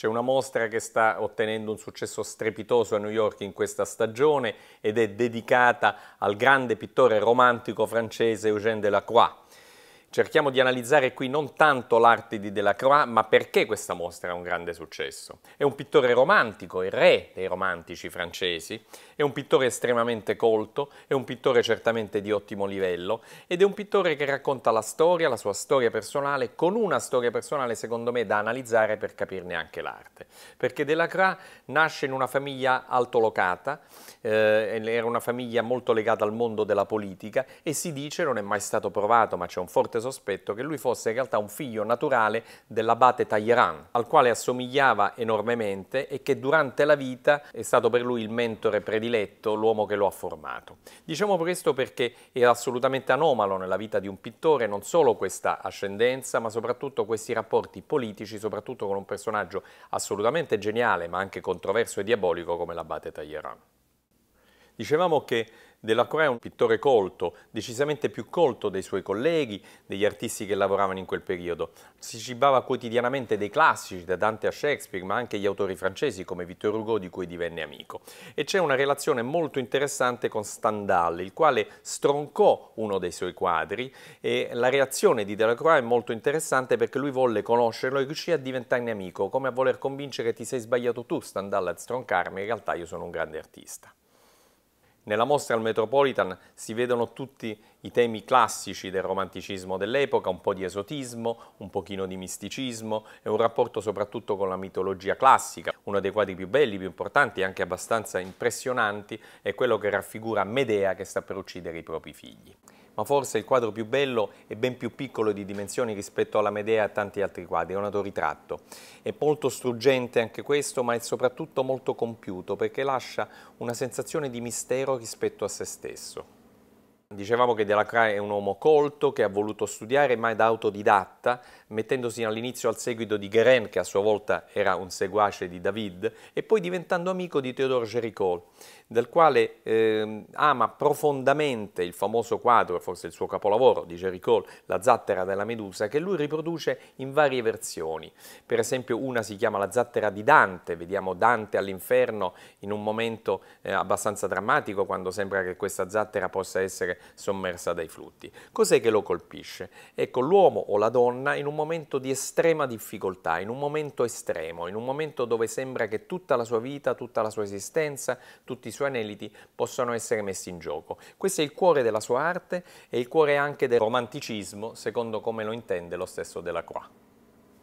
C'è una mostra che sta ottenendo un successo strepitoso a New York in questa stagione ed è dedicata al grande pittore romantico francese Eugène Delacroix. Cerchiamo di analizzare qui non tanto l'arte di Delacroix, ma perché questa mostra è un grande successo. È un pittore romantico, il re dei romantici francesi, è un pittore estremamente colto, è un pittore certamente di ottimo livello ed è un pittore che racconta la storia, la sua storia personale, con una storia personale secondo me da analizzare per capirne anche l'arte. Perché Delacroix nasce in una famiglia altolocata, eh, era una famiglia molto legata al mondo della politica e si dice, non è mai stato provato, ma c'è un forte sospetto che lui fosse in realtà un figlio naturale dell'abate Talleyrand, al quale assomigliava enormemente e che durante la vita è stato per lui il mentore prediletto, l'uomo che lo ha formato. Diciamo questo perché era assolutamente anomalo nella vita di un pittore non solo questa ascendenza, ma soprattutto questi rapporti politici, soprattutto con un personaggio assolutamente geniale, ma anche controverso e diabolico come l'abate Talleyrand. Dicevamo che Dell'Acquaria è un pittore colto, decisamente più colto dei suoi colleghi, degli artisti che lavoravano in quel periodo. Si cibava quotidianamente dei classici, da Dante a Shakespeare, ma anche gli autori francesi come Victor Hugo di cui divenne amico. E c'è una relazione molto interessante con Stendhal, il quale stroncò uno dei suoi quadri e la reazione di Delacroix è molto interessante perché lui volle conoscerlo e riuscì a diventarne amico, come a voler convincere che ti sei sbagliato tu Stendhal a stroncarmi, in realtà io sono un grande artista. Nella mostra al Metropolitan si vedono tutti i temi classici del romanticismo dell'epoca, un po' di esotismo, un pochino di misticismo e un rapporto soprattutto con la mitologia classica. Uno dei quadri più belli, più importanti e anche abbastanza impressionanti è quello che raffigura Medea che sta per uccidere i propri figli ma forse il quadro più bello e ben più piccolo di dimensioni rispetto alla Medea e a tanti altri quadri, è un autoritratto. È molto struggente anche questo, ma è soprattutto molto compiuto perché lascia una sensazione di mistero rispetto a se stesso. Dicevamo che Delacroix è un uomo colto che ha voluto studiare ma è da autodidatta tratta, mettendosi all'inizio al seguito di Guérin, che a sua volta era un seguace di David, e poi diventando amico di Théodore Géricault, del quale eh, ama profondamente il famoso quadro, forse il suo capolavoro, di Géricault, La zattera della Medusa, che lui riproduce in varie versioni. Per esempio una si chiama La zattera di Dante, vediamo Dante all'inferno in un momento eh, abbastanza drammatico, quando sembra che questa zattera possa essere sommersa dai flutti. Cos'è che lo colpisce? Ecco, l'uomo o la donna donna in un momento di estrema difficoltà, in un momento estremo, in un momento dove sembra che tutta la sua vita, tutta la sua esistenza, tutti i suoi aneliti possano essere messi in gioco. Questo è il cuore della sua arte e il cuore anche del romanticismo, secondo come lo intende lo stesso Delacroix.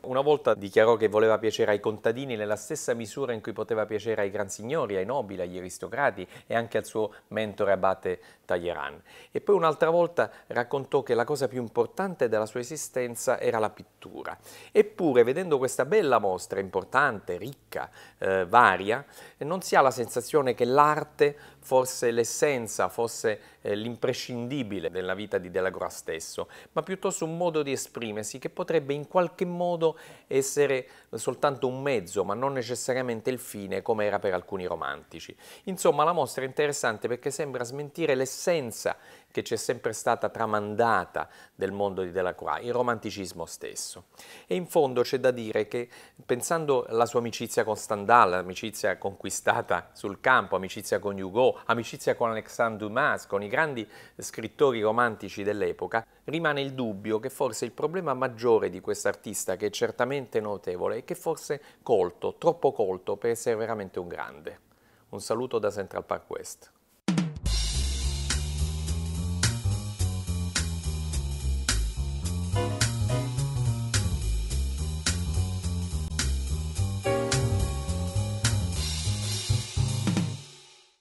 Una volta dichiarò che voleva piacere ai contadini nella stessa misura in cui poteva piacere ai gran signori, ai nobili, agli aristocrati e anche al suo mentore abate Talleyrand. E poi un'altra volta raccontò che la cosa più importante della sua esistenza era la pittura. Eppure, vedendo questa bella mostra importante, ricca, eh, varia, non si ha la sensazione che l'arte fosse l'essenza, fosse eh, l'imprescindibile della vita di Delagro stesso, ma piuttosto un modo di esprimersi che potrebbe in qualche modo essere soltanto un mezzo, ma non necessariamente il fine, come era per alcuni romantici. Insomma, la mostra è interessante perché sembra smentire l'essenza che c'è sempre stata tramandata del mondo di Delacroix, il romanticismo stesso. E in fondo c'è da dire che pensando alla sua amicizia con Stendhal, amicizia conquistata sul campo, amicizia con Hugo, amicizia con Alexandre Dumas, con i grandi scrittori romantici dell'epoca, rimane il dubbio che forse il problema maggiore di quest'artista, che è certamente notevole, è che forse colto, troppo colto per essere veramente un grande. Un saluto da Central Park West.